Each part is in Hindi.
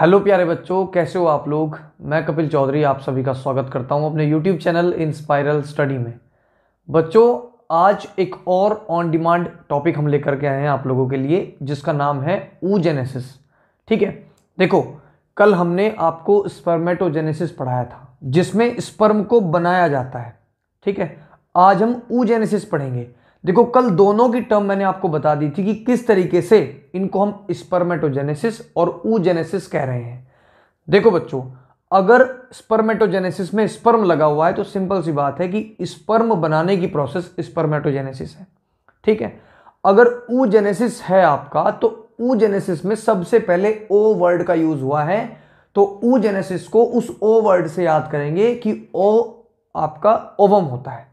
हेलो प्यारे बच्चों कैसे हो आप लोग मैं कपिल चौधरी आप सभी का स्वागत करता हूं अपने यूट्यूब चैनल इंस्पायरल स्टडी में बच्चों आज एक और ऑन डिमांड टॉपिक हम लेकर के आए हैं आप लोगों के लिए जिसका नाम है ऊजेनेसिस ठीक है देखो कल हमने आपको स्पर्मेटोजेनेसिस पढ़ाया था जिसमें स्पर्म को बनाया जाता है ठीक है आज हम ऊजेनेसिस पढ़ेंगे देखो कल दोनों की टर्म मैंने आपको बता दी थी कि किस तरीके से इनको हम स्पर्मेटोजेनेसिस और ऊजेनेसिस कह रहे हैं देखो बच्चों अगर स्पर्मेटोजेनेसिस में स्पर्म लगा हुआ है तो सिंपल सी बात है कि स्पर्म बनाने की प्रोसेस स्पर्मेटोजेनेसिस है ठीक है अगर ऊजेनेसिस है आपका तो ऊजेनेसिस में सबसे पहले ओ वर्ड का यूज हुआ है तो ऊजेनेसिस को उस ओ वर्ड से याद करेंगे कि ओ आपका ओवम होता है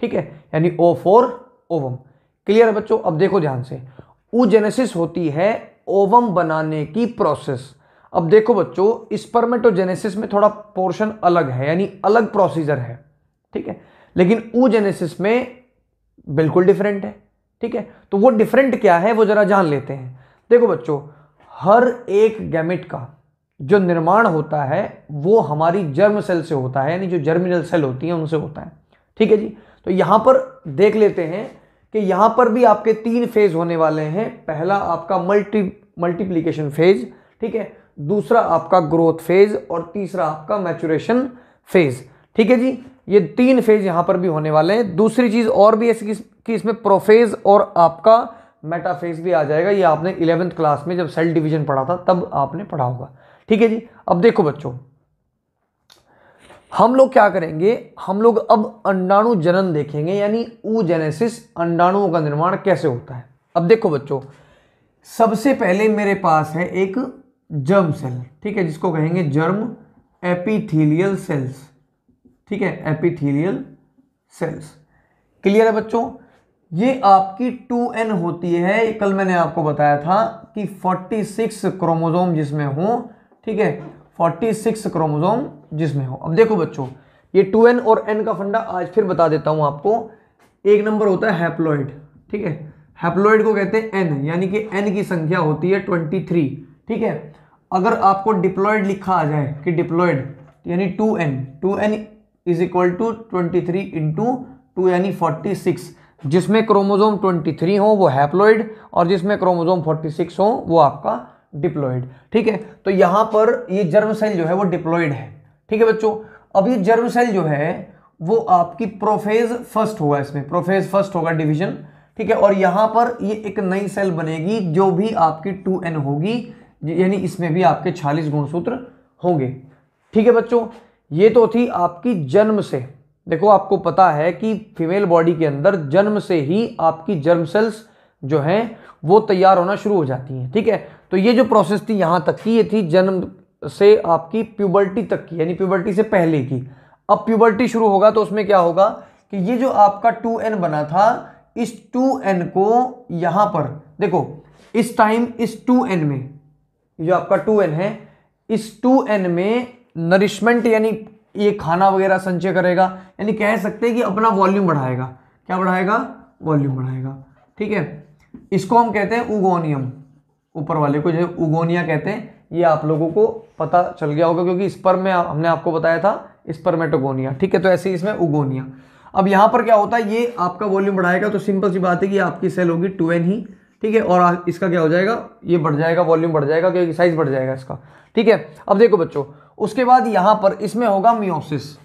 ठीक है यानी ओ फोर ओवम क्लियर है बच्चों अब देखो ध्यान से ऊजेनेसिस होती है ओवम बनाने की प्रोसेस अब देखो बच्चों स्पर्मेटोजेनेसिस तो में थोड़ा पोर्शन अलग है यानी अलग प्रोसीजर है ठीक है लेकिन ऊजेनेसिस में बिल्कुल डिफरेंट है ठीक है तो वो डिफरेंट क्या है वो जरा जान लेते हैं देखो बच्चों हर एक गैमेट का जो निर्माण होता है वो हमारी जर्म सेल से होता है यानी जो जर्मिनल सेल होती है उनसे होता है ठीक है जी तो यहां पर देख लेते हैं कि यहाँ पर भी आपके तीन फेज होने वाले हैं पहला आपका मल्टी मल्टीप्लीकेशन फेज ठीक है दूसरा आपका ग्रोथ फेज और तीसरा आपका मैचुरेशन फेज ठीक है जी ये तीन फेज यहाँ पर भी होने वाले हैं दूसरी चीज़ और भी ऐसी कि इसमें प्रोफेज और आपका मेटाफेज भी आ जाएगा ये आपने इलेवेंथ क्लास में जब सेल डिवीजन पढ़ा था तब आपने पढ़ा होगा ठीक है जी अब देखो बच्चों हम लोग क्या करेंगे हम लोग अब अंडाणु जनन देखेंगे यानी ऊजेनेसिस अंडाणुओं का निर्माण कैसे होता है अब देखो बच्चों सबसे पहले मेरे पास है एक जर्म सेल ठीक है जिसको कहेंगे जर्म एपिथीलियल सेल्स ठीक है एपिथीलियल सेल्स क्लियर है बच्चों ये आपकी टू एन होती है कल मैंने आपको बताया था कि फोर्टी सिक्स क्रोमोजोम जिसमें हो ठीक है 46 क्रोमोसोम जिसमें हो अब देखो बच्चों ये 2n और n का फंडा आज फिर बता देता हूँ आपको एक नंबर होता है हैप्लोइड ठीक है हैप्लोइड को कहते हैं n यानी कि n की संख्या होती है 23 ठीक है अगर आपको डिप्लॉयड लिखा आ जाए कि डिप्लॉयड यानी 2n 2n is equal to twenty three into two यानी फोर्टी सिक्स जिसमें क्रोमोजोम 23 हो वो हैप्लॉइड और जिसमें क्रोमोजोम 46 हो वो आपका डिप्लॉइड ठीक है तो यहां पर ये जर्म सेल जो है वो डिप्लॉइड है ठीक है बच्चों अब ये जर्म सेल जो है वो आपकी प्रोफेज फर्स्ट होगा इसमें प्रोफेज फर्स्ट होगा डिवीजन ठीक है और यहां पर ये एक नई सेल बनेगी जो भी आपकी टू एन होगी यानी इसमें भी आपके छालीस गुणसूत्र होंगे ठीक है बच्चों ये तो थी आपकी जन्म से देखो आपको पता है कि फीमेल बॉडी के अंदर जन्म से ही आपकी जर्म सेल्स जो हैं वो तैयार होना शुरू हो जाती हैं ठीक है तो ये जो प्रोसेस थी यहाँ तक की ये थी जन्म से आपकी प्यूबर्टी तक की यानी प्यूबर्टी से पहले की अब प्यूबर्टी शुरू होगा तो उसमें क्या होगा कि ये जो आपका टू एन बना था इस टू एन को यहां पर देखो इस टाइम इस टू एन में जो आपका टू एन है इस टू एन में नरिशमेंट यानी ये खाना वगैरह संचय करेगा यानी कह सकते हैं कि अपना वॉल्यूम बढ़ाएगा क्या बढ़ाएगा वॉल्यूम बढ़ाएगा ठीक है इसको हम कहते हैं उगोनियम ऊपर वाले को जो उगोनिया कहते हैं ये आप लोगों को पता चल गया होगा क्योंकि इस पर में हमने आपको बताया था इस पर मेटोगोनिया ठीक है तो ऐसे ही इसमें उगोनिया अब यहाँ पर क्या होता है ये आपका वॉल्यूम बढ़ाएगा तो सिंपल सी बात है कि आपकी सेल होगी टू ही ठीक है और इसका क्या हो जाएगा ये बढ़ जाएगा वॉल्यूम बढ़ जाएगा क्योंकि साइज बढ़ जाएगा इसका ठीक है अब देखो बच्चों उसके बाद यहाँ पर इसमें होगा मियोसिस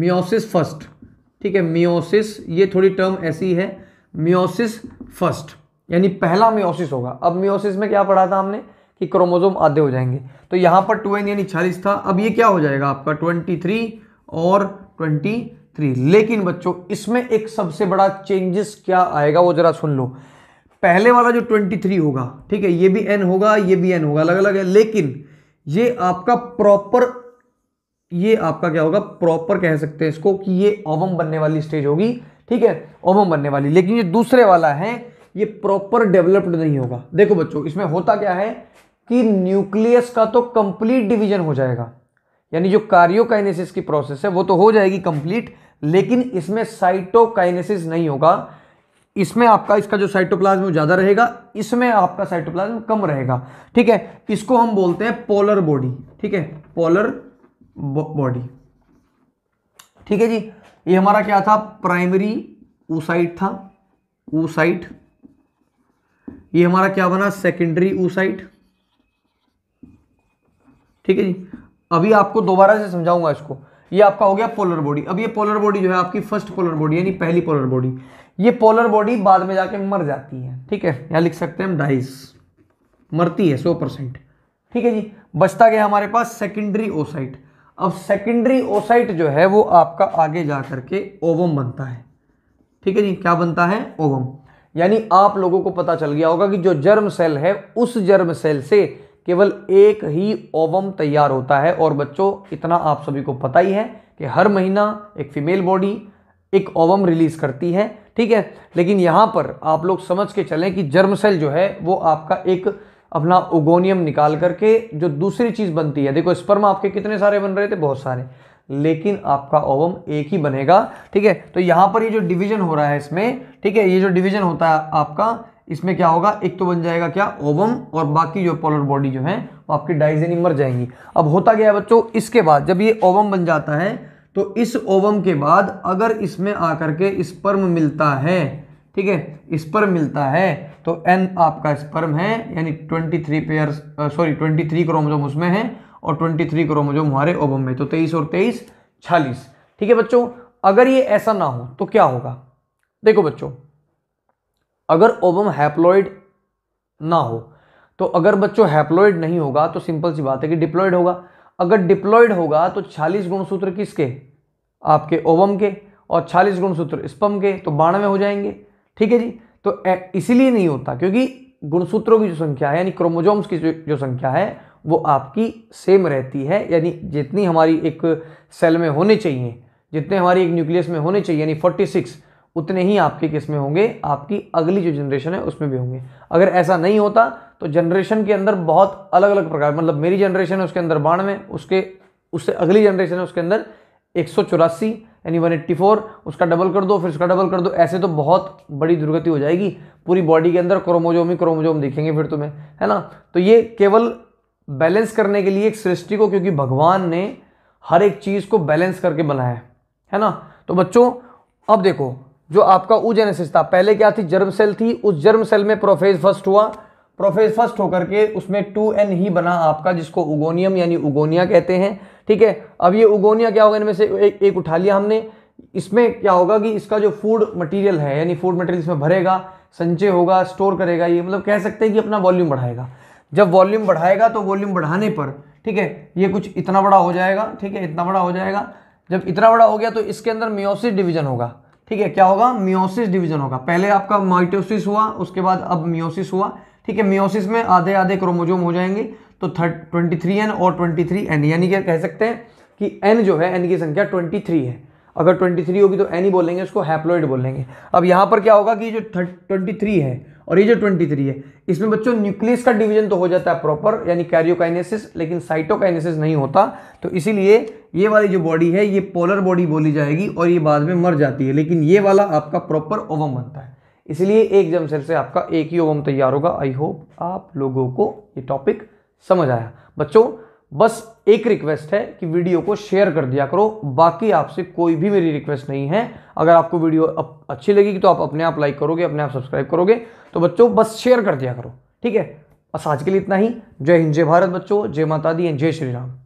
मियोसिस फर्स्ट ठीक है मियोसिस ये थोड़ी टर्म ऐसी है मियोसिस फर्स्ट यानी पहला मियोसिस होगा अब मियोसिस में क्या पढ़ा था हमने कि क्रोमोजोम आधे हो जाएंगे तो यहां पर ट्वेंट यानी छियालीस था अब ये क्या हो जाएगा आपका ट्वेंटी थ्री और ट्वेंटी थ्री लेकिन बच्चों इसमें एक सबसे बड़ा चेंजेस क्या आएगा वो जरा सुन लो पहले वाला जो ट्वेंटी थ्री होगा ठीक है ये भी एन होगा ये भी एन होगा अलग अलग है लेकिन ये आपका प्रॉपर ये आपका क्या होगा प्रॉपर कह सकते हैं इसको कि ये ओवम बनने वाली स्टेज होगी ठीक है ओवम बनने वाली लेकिन ये दूसरे वाला है ये प्रॉपर डेवलप्ड नहीं होगा देखो बच्चों इसमें होता क्या है कि न्यूक्लियस का तो कंप्लीट डिवीजन हो जाएगा यानी जो कार्योकाइनेसिस की प्रोसेस है वो तो हो जाएगी कंप्लीट लेकिन इसमें साइटोकाइनेसिस नहीं होगा इसमें आपका इसका जो साइटोप्लाज्म ज़्यादा रहेगा इसमें आपका साइटोप्लाज्म कम रहेगा ठीक है इसको हम बोलते हैं पोलर बॉडी ठीक है पोलर बॉडी ठीक है जी ये हमारा क्या था प्राइमरी ऊसाइट था ऊसाइट ये हमारा क्या बना सेकेंडरी ऊसाइट ठीक है जी अभी आपको दोबारा से समझाऊंगा इसको ये आपका हो गया पोलर बॉडी अब ये पोलर बॉडी जो है आपकी फर्स्ट पोलर बॉडी यानी पहली पोलर बॉडी ये पोलर बॉडी बाद में जाके मर जाती है ठीक है यहां लिख सकते हैं हम डाइस मरती है सौ परसेंट ठीक है जी बचता गया हमारे पास सेकेंडरी ओसाइट अब सेकेंडरी ओसाइट जो है वो आपका आगे जा करके ओवम बनता है ठीक है जी क्या बनता है ओवम यानी आप लोगों को पता चल गया होगा कि जो जर्म सेल है उस जर्म सेल से केवल एक ही ओवम तैयार होता है और बच्चों इतना आप सभी को पता ही है कि हर महीना एक फीमेल बॉडी एक ओवम रिलीज करती है ठीक है लेकिन यहां पर आप लोग समझ के चलें कि जर्म सेल जो है वो आपका एक अपना ओगोनियम निकाल करके जो दूसरी चीज़ बनती है देखो स्पर्म आपके कितने सारे बन रहे थे बहुत सारे लेकिन आपका ओवम एक ही बनेगा ठीक है तो यहां पर ये जो डिवीजन हो रहा है इसमें ठीक है ये जो डिवीजन होता है आपका इसमें क्या होगा एक तो बन जाएगा क्या ओवम और बाकी जो पोलर बॉडी जो है वो आपकी डाइजेनी मर जाएंगी अब होता गया बच्चों इसके बाद जब ये ओवम बन जाता है तो इस ओवम के बाद अगर इसमें आकर के स्पर्म मिलता है ठीक है स्पर्म मिलता है तो एन आपका स्पर्म है यानी 23 पेयर सॉरी 23 क्रोमोसोम उसमें है और 23 क्रोमोजोम हमारे ओबम में तो 23 और 23 छालीस ठीक है बच्चों अगर ये ऐसा ना हो तो क्या होगा देखो बच्चों अगर ओबम हैप्लॉइड ना हो तो अगर बच्चों हैप्लॉइड नहीं होगा तो सिंपल सी बात है कि डिप्लॉइड होगा अगर डिप्लॉइड होगा तो छालीस गुणसूत्र किसके आपके ओवम के और छालीस गुणसूत्र स्पम के तो बानवे हो जाएंगे ठीक है जी तो इसलिए नहीं होता क्योंकि गुणसूत्रों की जो संख्या है यानी क्रोमोजोम्स की जो संख्या है वो आपकी सेम रहती है यानी जितनी हमारी एक सेल में होने चाहिए जितने हमारी एक न्यूक्लियस में होने चाहिए यानी फोर्टी सिक्स उतने ही आपके किस में होंगे आपकी अगली जो जनरेशन है उसमें भी होंगे अगर ऐसा नहीं होता तो जनरेशन के अंदर बहुत अलग अलग प्रकार मतलब मेरी जनरेशन है उसके अंदर बानवे उसके उससे अगली जनरेशन है उसके अंदर एक सौ चौरासी यानी वन एट्टी फोर उसका डबल कर दो फिर उसका डबल कर दो ऐसे तो बहुत बड़ी दुर्गति हो जाएगी पूरी बॉडी के अंदर क्रोमोजोम ही क्रोमोजोम देखेंगे फिर तुम्हें है ना तो ये केवल बैलेंस करने के लिए एक सृष्टि को क्योंकि भगवान ने हर एक चीज़ को बैलेंस करके बनाया है है ना तो बच्चों अब देखो जो आपका उजेनेसिस था पहले क्या थी जर्म सेल थी उस जर्म सेल में प्रोफेज फर्स्ट हुआ प्रोफेज फर्स्ट होकर के उसमें टू एन ही बना आपका जिसको उगोनियम यानी उगोनिया कहते हैं ठीक है अब ये उगोनिया क्या होगा इनमें से एक, एक उठा लिया हमने इसमें क्या होगा कि इसका जो फूड मटेरियल है यानी फूड मटेरियल इसमें भरेगा संचय होगा स्टोर करेगा ये मतलब कह सकते हैं कि अपना वॉल्यूम बढ़ाएगा जब वॉल्यूम बढ़ाएगा तो वॉल्यूम बढ़ाने पर ठीक है ये कुछ इतना बड़ा हो जाएगा ठीक है इतना बड़ा हो जाएगा जब इतना बड़ा हो गया तो इसके अंदर मियोसिस डिवीजन होगा ठीक है क्या होगा मियोसिस डिवीजन होगा पहले आपका माइटोसिस हुआ उसके बाद अब मियोसिस हुआ ठीक है मियोसिस में आधे आधे क्रोमोजोम हो जाएंगे तो थर्ट ट्वेंटी थ्री एन और ट्वेंटी थ्री एन यानी क्या कह सकते हैं कि एन जो है एन की संख्या ट्वेंटी थ्री है अगर ट्वेंटी थ्री होगी तो एन ही बोलेंगे उसको हैप्लोइड बोलेंगे अब यहाँ पर क्या होगा कि जो थर्ड ट्वेंटी थ्री है और ये जो 23 है इसमें बच्चों न्यूक्लियस का डिवीजन तो हो जाता है प्रॉपर यानी कैरियोकाइनेसिस लेकिन साइटोकाइनेसिस नहीं होता तो इसीलिए ये वाली जो बॉडी है ये पोलर बॉडी बोली जाएगी और ये बाद में मर जाती है लेकिन ये वाला आपका प्रॉपर ओवम बनता है इसलिए एक जम सेल से आपका एक ही ओवम तैयार होगा आई होप आप लोगों को ये टॉपिक समझ आया बच्चों बस एक रिक्वेस्ट है कि वीडियो को शेयर कर दिया करो बाकी आपसे कोई भी मेरी रिक्वेस्ट नहीं है अगर आपको वीडियो अच्छी लगेगी तो आप अपने आप लाइक करोगे अपने आप सब्सक्राइब करोगे तो बच्चों बस शेयर कर दिया करो ठीक है बस आज के लिए इतना ही जय हिंद जय भारत बच्चों जय माता दी एंड जय श्री राम